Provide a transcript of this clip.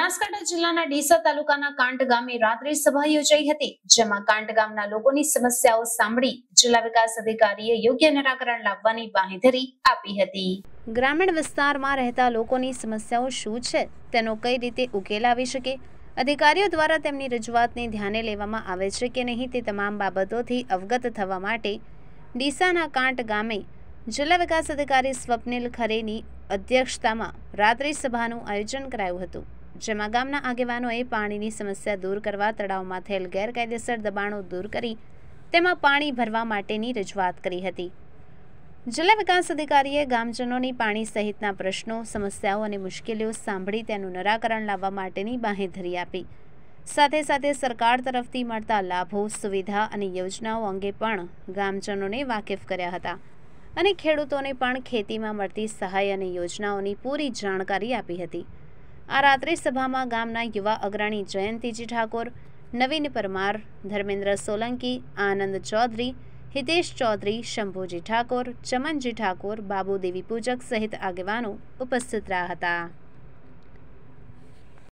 બનાસકાંઠા જિલ્લાના ડીસા તાલુકાના કાંઠ ગામે રાત્રિ સભા યોજાઈ હતી જેમાં કાંઠ ગામના લોકોની સમસ્યાઓ સાંભળી જિલ્લા વિકાસ અધિકારીએ યોગ્ય નિરાકરણ લાવવાની બાંહેધરી આપી હતી ગ્રામીણ વિસ્તારમાં રહેતા લોકોની સમસ્યાઓ શું છે તેનો કઈ રીતે ઉકેલ આવી શકે અધિકારીઓ દ્વારા તેમની રજૂઆતને ધ્યાને લેવામાં આવે છે કે નહીં તે તમામ બાબતોથી અવગત થવા માટે ડીસાના કાંઠ ગામે જિલ્લા વિકાસ અધિકારી સ્વપ્નિલ ખરેની અધ્યક્ષતામાં રાત્રિ સભાનું આયોજન કરાયું હતું જેમાં ગામના આગેવાનોએ પાણીની સમસ્યા દૂર કરવા તળાવમાં થયેલ ગેરકાયદેસર દબાણો દૂર કરી તેમાં પાણી ભરવા માટેની રજૂઆત કરી હતી જિલ્લા વિકાસ અધિકારીએ ગામજનોની પાણી સહિતના પ્રશ્નો સમસ્યાઓ અને મુશ્કેલીઓ સાંભળી તેનું નિરાકરણ લાવવા માટેની બાંહેધરી આપી સાથે સાથે સરકાર તરફથી મળતા લાભો સુવિધા અને યોજનાઓ અંગે પણ ગામજનોને વાકેફ કર્યા હતા અને ખેડૂતોને પણ ખેતીમાં મળતી સહાય અને યોજનાઓની પૂરી જાણકારી આપી હતી આ રાત્રે સભામાં ગામના યુવા અગ્રણી જયંતીજી ઠાકોર નવીન પરમાર ધર્મેન્દ્ર સોલંકી આનંદ ચૌધરી હિતેશ ચૌધરી શંભુજી ઠાકોર ચમનજી ઠાકોર બાબુ દેવી પૂજક સહિત આગેવાનો ઉપસ્થિત રહ્યા હતા